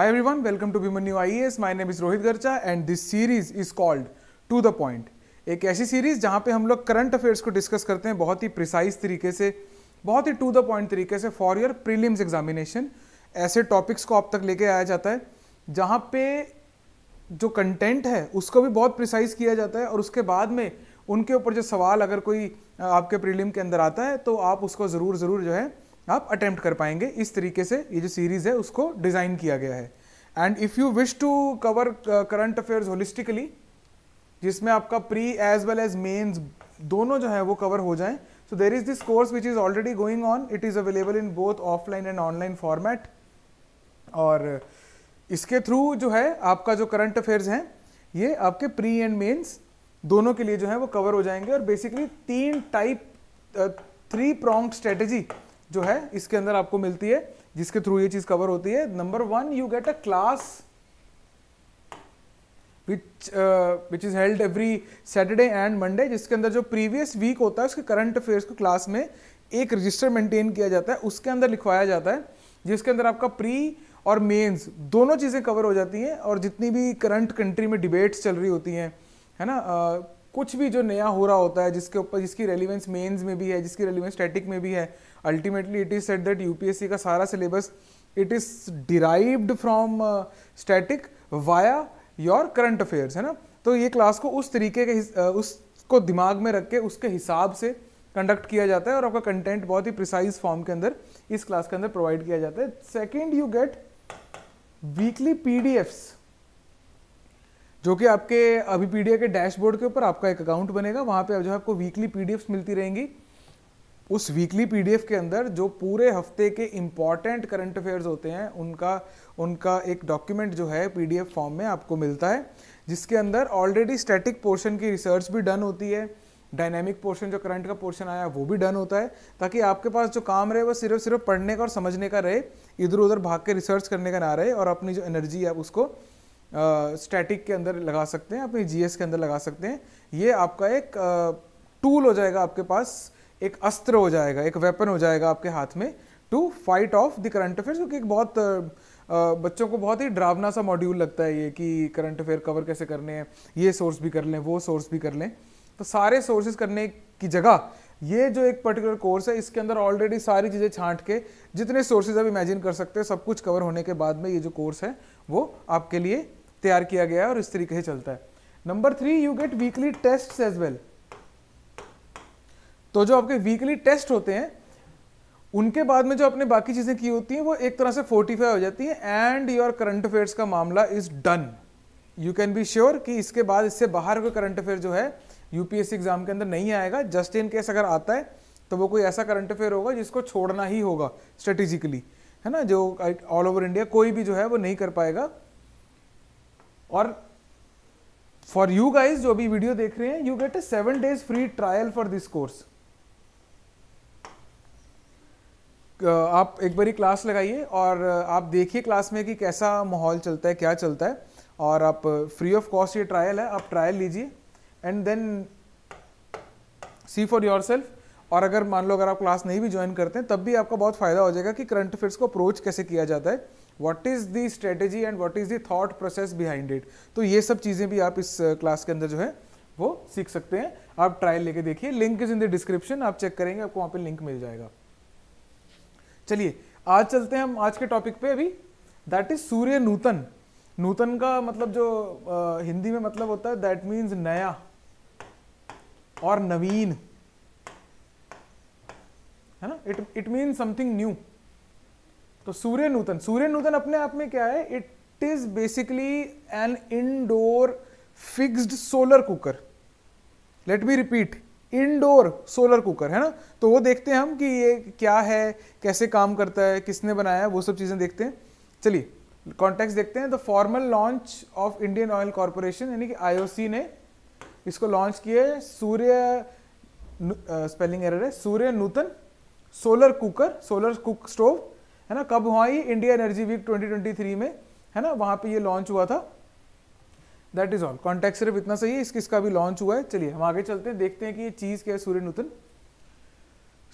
Hi everyone, welcome to Biman New IES. My name is Rohit Garcha and this series is called To the Point. एक ऐसी series जहाँ पे हम लोग current affairs को discuss करते हैं बहुत ही प्रिसाइज तरीके से बहुत ही टू द पॉइंट तरीके से फॉर योर प्रीलिम्स एग्जामिनेशन ऐसे टॉपिक्स को आप तक लेके आया जाता है जहाँ पे जो कंटेंट है उसको भी बहुत प्रिसाइज किया जाता है और उसके बाद में उनके ऊपर जो सवाल अगर कोई आपके प्रीलिम के अंदर आता है तो आप उसको ज़रूर ज़रूर जो है आप अटैम्प्ट कर पाएंगे इस तरीके से ये जो सीरीज़ है उसको डिज़ाइन किया गया है and if you wish to cover current affairs holistically जिसमें आपका pre as well as mains दोनों जो है वो कवर हो जाए so there is this course which is already going on it is available in both offline and online format और इसके थ्रू जो है आपका जो करंट अफेयर्स हैं ये आपके प्री एंड मेन्स दोनों के लिए जो है वो कवर हो जाएंगे और बेसिकली तीन टाइप थ्री प्रॉन्ग स्ट्रेटजी जो है इसके अंदर आपको मिलती है जिसके थ्रू ये चीज कवर होती है number one you get a class which which is held every Saturday and Monday जिसके अंदर जो प्रीवियस वीक होता है उसके करंट अफेयर्स को क्लास में एक रजिस्टर मेंटेन किया जाता है उसके अंदर लिखवाया जाता है जिसके अंदर आपका प्री और मेंस दोनों चीज़ें कवर हो जाती हैं और जितनी भी करंट कंट्री में डिबेट्स चल रही होती हैं है ना uh, कुछ भी जो नया हो रहा होता है जिसके ऊपर जिसकी रेलिवेंस मेंस में भी है जिसकी रेलिवेंस स्टैटिक में भी है ultimately it is set that UPSC का सारा syllabus it is derived from static via your current affairs है ना तो ये क्लास को उस तरीके के uh, उसको दिमाग में रख के उसके हिसाब से कंडक्ट किया जाता है और आपका कंटेंट बहुत ही प्रिसाइज फॉर्म के अंदर इस क्लास के अंदर प्रोवाइड किया जाता है second you get weekly P D Fs जो कि आपके अभी पी के डैशबोर्ड के ऊपर आपका एक अकाउंट बनेगा वहाँ पे जो आपको वीकली पी मिलती रहेंगी उस वीकली पी के अंदर जो पूरे हफ्ते के इम्पॉर्टेंट करंट अफेयर्स होते हैं उनका उनका एक डॉक्यूमेंट जो है पी फॉर्म में आपको मिलता है जिसके अंदर ऑलरेडी स्टैटिक पोर्शन की रिसर्च भी डन होती है डायनेमिक पोर्शन जो करंट का पोर्शन आया वो भी डन होता है ताकि आपके पास जो काम रहे वो सिर्फ सिर्फ पढ़ने का और समझने का रहे इधर उधर भाग के रिसर्च करने का ना रहे और अपनी जो एनर्जी है उसको स्टैटिक के अंदर लगा सकते हैं अपने जीएस के अंदर लगा सकते हैं ये आपका एक टूल हो जाएगा आपके पास एक अस्त्र हो जाएगा एक वेपन हो जाएगा आपके हाथ में to fight off the current affair क्योंकि एक बहुत बच्चों को बहुत ही ड्रावना सा मॉड्यूल लगता है ये कि करंट अफेयर कवर कैसे करने हैं ये सोर्स भी कर लें वो सोर्स भी कर लें तो सारे सोर्सेज करने की जगह ये जो एक पर्टिकुलर कोर्स है इसके अंदर ऑलरेडी सारी चीज़ें छांट के जितने सोर्सेज आप इमेजिन कर सकते हैं सब कुछ कवर होने के बाद में ये जो कोर्स है वो आपके लिए तैयार किया गया है और इस तरीके से चलता है number three you get weekly test as well तो जो आपके वीकली टेस्ट होते हैं उनके बाद में जो आपने बाकी चीज़ें की होती हैं वो एक तरह से फोर्टिफाई हो जाती है एंड योर करंट अफेयर्स का मामला is done you can be sure कि इसके बाद इससे बाहर कोई करंट अफेयर जो है यूपीएससी एग्जाम के अंदर नहीं आएगा जस्ट इन केस अगर आता है तो वो कोई ऐसा करंट अफेयर होगा जिसको छोड़ना ही होगा स्ट्रेटेजिकली है ना जो ऑल ओवर इंडिया कोई भी जो है वो नहीं कर पाएगा और फॉर यू गाइज जो भी वीडियो देख रहे हैं you get a seven days free trial for this course आप एक बारी क्लास लगाइए और आप देखिए क्लास में कि कैसा माहौल चलता है क्या चलता है और आप फ्री ऑफ कॉस्ट ये ट्रायल है आप ट्रायल लीजिए and then see for yourself और अगर मान लो अगर आप क्लास नहीं भी ज्वाइन करते हैं तब भी आपका बहुत फ़ायदा हो जाएगा कि करंट अफेयर्स को अप्रोच कैसे किया जाता है what is the strategy and what is the thought process behind it तो ये सब चीज़ें भी आप इस क्लास uh, के अंदर जो है वो सीख सकते हैं आप ट्रायल लेके देखिए link is in the description आप चेक करेंगे आपको वहाँ पर लिंक मिल जाएगा चलिए आज चलते हैं हम आज के टॉपिक पे अभी दैट इज सूर्य नूतन नूतन का मतलब जो आ, uh, हिंदी में मतलब होता है दैट मीन्स नया और नवीन है ना it it means something new तो सूर्य नूतन सूर्य नूतन अपने आप में क्या है it is basically an indoor fixed solar cooker let be repeat indoor solar cooker है ना तो वो देखते हैं हम कि ये क्या है कैसे काम करता है किसने बनाया है वो सब चीज़ें देखते हैं चलिए कॉन्टेक्स्ट देखते हैं the formal launch of Indian Oil Corporation यानी कि आईओसी ने इसको लॉन्च किया सूर्य स्पेलिंग एरर है Surya Nutan solar cooker solar cook stove है ना कब हुआ ये इंडिया एनर्जी वीक 2023 में है ना वहां पे ये लॉन्च हुआ था दैट इज ऑल कॉन्टेक्ट सिर्फ इतना सही है इस किसका भी लॉन्च हुआ है चलिए हम आगे चलते हैं देखते हैं कि ये चीज़ क्या है Surya Nutan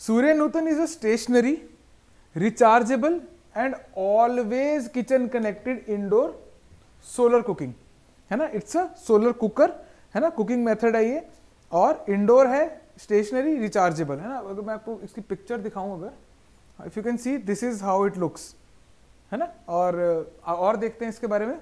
Surya Nutan is a stationary rechargeable and always kitchen connected indoor solar cooking है ना इट्स अ सोलर कुकर है ना कुकिंग मेथड है ये और इंडोर है स्टेशनरी रिचार्जेबल है ना अगर मैं आपको इसकी पिक्चर दिखाऊं अगर if you can see this is how it looks है ना और और देखते हैं इसके बारे में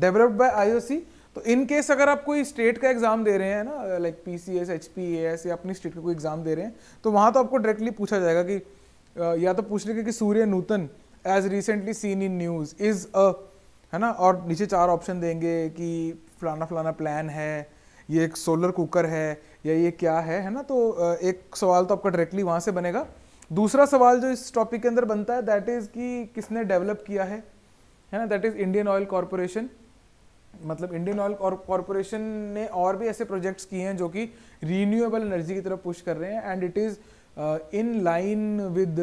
डेवलप्ड बाय आईओसी तो इन केस अगर आप कोई स्टेट का एग्जाम दे रहे हैं ना like P C S H P S या अपनी स्टेट का कोई एग्जाम दे रहे हैं तो वहाँ तो आपको डायरेक्टली पूछा जाएगा कि या तो पूछ लेगा कि Surya Nutan as recently seen in news is a है ना और नीचे चार ऑप्शन देंगे कि फलाना फलाना प्लान है ये एक सोलर कुकर है या ये क्या है है ना तो एक सवाल तो आपका डायरेक्टली वहाँ से बनेगा दूसरा सवाल जो इस टॉपिक के अंदर बनता है दैट इज़ कि किसने डेवलप किया है है ना that is Indian Oil Corporation मतलब इंडियन ऑयल कॉरपोरेशन ने और भी ऐसे प्रोजेक्ट्स किए हैं जो कि रीन्यूएबल एनर्जी की तरफ पुश कर रहे हैं and it is in line with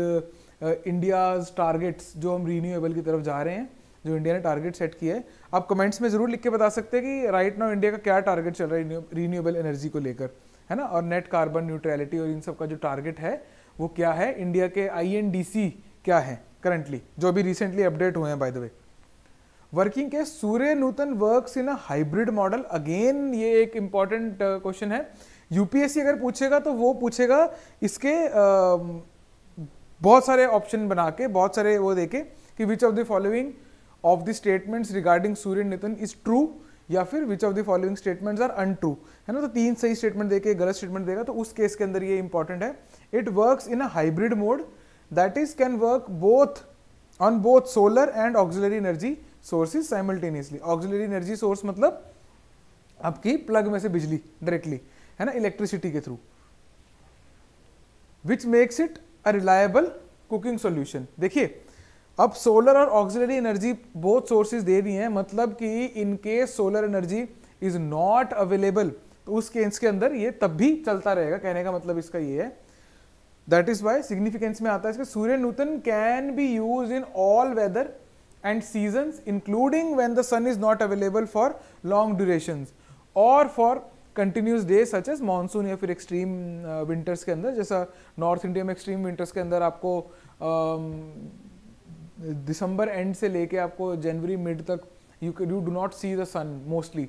India's targets जो हम रीन्यूएबल की तरफ जा रहे हैं जो इंडिया ने टारगेट सेट किया है आप कमेंट्स में ज़रूर लिख के बता सकते हैं कि राइट नाउ इंडिया का क्या टारगेट चल रहा है रीन्यूएबल एनर्जी को लेकर है ना और नेट कार्बन न्यूट्रलिटी और इन सब का जो टारगेट है वो क्या है इंडिया के आई क्या है करंटली जो अभी रिसेंटली अपडेट हुए हैं बाय द वे वर्किंग के Surya Nutan works in a hybrid model again ये एक इंपॉर्टेंट क्वेश्चन uh, है यूपीएससी अगर पूछेगा तो वो पूछेगा इसके um, बहुत सारे ऑप्शन बना के बहुत सारे वो देखे कि which of the following of the statements regarding Surya Nutan is true या फिर which of the following statements are untrue है ना तो तीन सही स्टेटमेंट देके गलत स्टेटमेंट देगा तो उस केस के अंदर ये इंपॉर्टेंट है it work in a hybrid mode that is can work both on both solar and auxiliary energy sources simultaneously auxiliary energy source मतलब आपकी प्लग में से बिजली डायरेक्टली है ना इलेक्ट्रिसिटी के through which makes it a reliable cooking solution देखिए अब सोलर और ऑक्सिलरी एनर्जी बहुत सोर्सेज दे दी हैं मतलब कि in case solar energy is not available तो उस केस के अंदर ये तब भी चलता रहेगा कहने का मतलब इसका ये है दैट इज वाई सिग्निफिकेंस में आता है इसका Surya Nutan can be use in all weather and season including when the sun is not available for long duration और for continuous day such as monsoon या फिर एक्सट्रीम विंटर्स uh, के अंदर जैसा नॉर्थ इंडिया में एक्सट्रीम विंटर्स के अंदर आपको um, दिसंबर एंड से लेके आपको जनवरी मिड तक you you do not see the sun mostly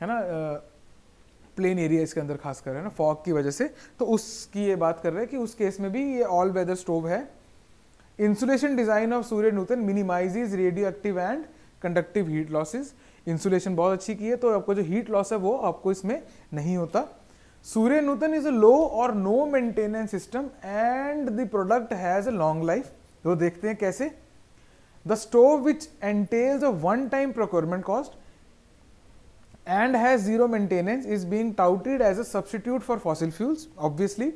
है ना प्लेन एरिया इसके अंदर खास कर है ना फॉग की वजह से तो उसकी ये बात कर रहे हैं कि उस केस में भी ये ऑल वेदर स्टोव है insulation design of Surya Nutan minimizes radioactive and conductive heat losses insulation बहुत अच्छी की है तो आपको जो हीट लॉस है वो आपको इसमें नहीं होता सूर्य नूतन इज अ लो और no maintenance system and the product has a long life तो देखते हैं कैसे The stove which entails a one-time procurement cost and has zero maintenance is being touted as a substitute for fossil fuels obviously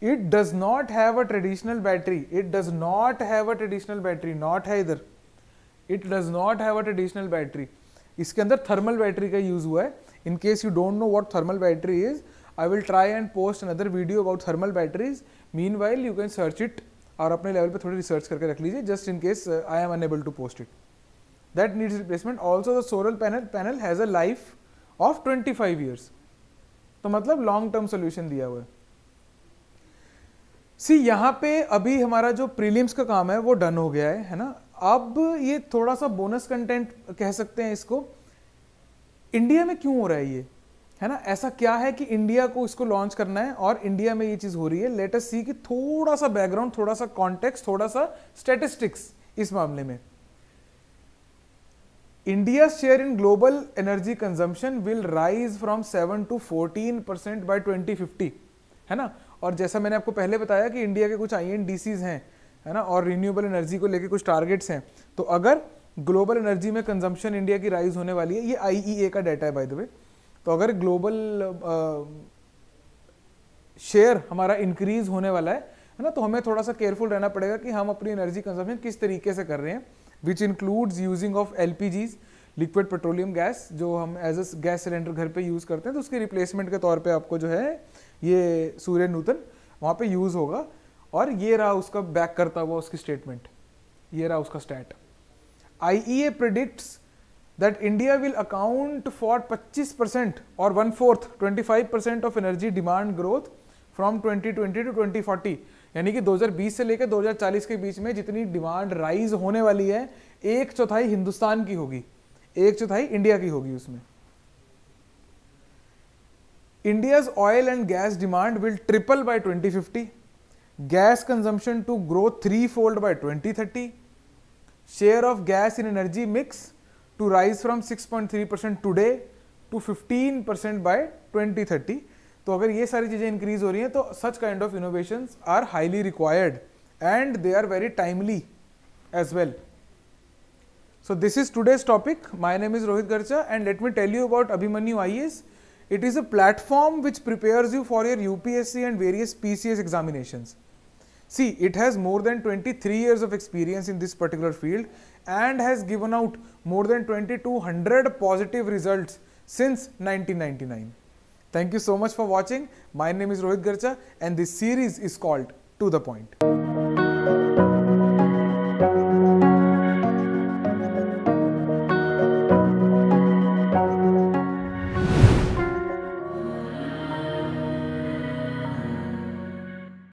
it does not have a traditional battery it does not have a traditional battery not either it does not have a traditional battery इसके अंदर thermal battery का use हुआ है in case you don't know what thermal battery is I will try and post another video about thermal batteries meanwhile you can search it और अपने level पे थोड़ी research करके रख लीजिए just in case I am unable to post it that needs replacement also the solar panel panel has a life of twenty five years तो मतलब long term solution दिया हुआ है सी यहाँ पे अभी हमारा जो प्रीलिम्स का काम है वो डन हो गया है है ना अब ये थोड़ा सा बोनस कंटेंट कह सकते हैं इसको इंडिया में क्यों हो रहा है ये है ना ऐसा क्या है कि इंडिया को इसको लॉन्च करना है और इंडिया में ये चीज़ हो रही है लेट अस सी कि थोड़ा सा बैकग्राउंड थोड़ा सा कॉन्टेक्स्ट थोड़ा सा स्टेटिस्टिक्स इस मामले में India share in global energy consumption will rise from seven to fourteen percent by twenty fifty है ना और जैसा मैंने आपको पहले बताया कि इंडिया के कुछ आई एन डी सीज हैं है ना और रिन्यूएबल एनर्जी को लेकर कुछ टारगेट्स हैं तो अगर ग्लोबल एनर्जी में कंजम्पशन इंडिया की राइज होने वाली है ये आई ई ए का डाटा है बाय द वे तो अगर ग्लोबल शेयर हमारा इंक्रीज होने वाला है है ना तो हमें थोड़ा सा केयरफुल रहना पड़ेगा कि हम अपनी एनर्जी कंजम्पशन किस तरीके से कर रहे हैं which includes using of L liquid petroleum gas जो हम एज अ गैस सिलेंडर घर पे यूज़ करते हैं तो उसके रिप्लेसमेंट के तौर पे आपको जो है ये सूर्य नूतन वहाँ पे यूज़ होगा और ये रहा उसका बैक करता हुआ उसकी स्टेटमेंट ये रहा उसका stat I E A predicts account for पच्चीस परसेंट और 25% fourth twenty five 25% of energy demand growth from 2020 to 2040 यानी कि 2020 से लेकर 2040 के बीच में जितनी डिमांड राइज होने वाली है एक चौथाई हिंदुस्तान की होगी एक चौथाई इंडिया की होगी उसमें India's oil and gas demand will triple by 2050 gas consumption to grow three fold by 2030 share of gas in energy mix to rise from 6.3% percent today to 15% by 2030 तो अगर ये सारी चीज़ें इंक्रीज हो रही हैं तो such kind of innovation are highly required and they are very timely as well so this is today's topic my name is Rohit Garcha and let me tell you about Abhimanyu I S it is a platform which prepares you for your UPSC and various PCS examinations. See, it has more than 23 years of experience in this particular field and has given out more than 2200 positive results since 1999. Thank you so much for watching. My name is Rohit Garcha and this series is called To The Point.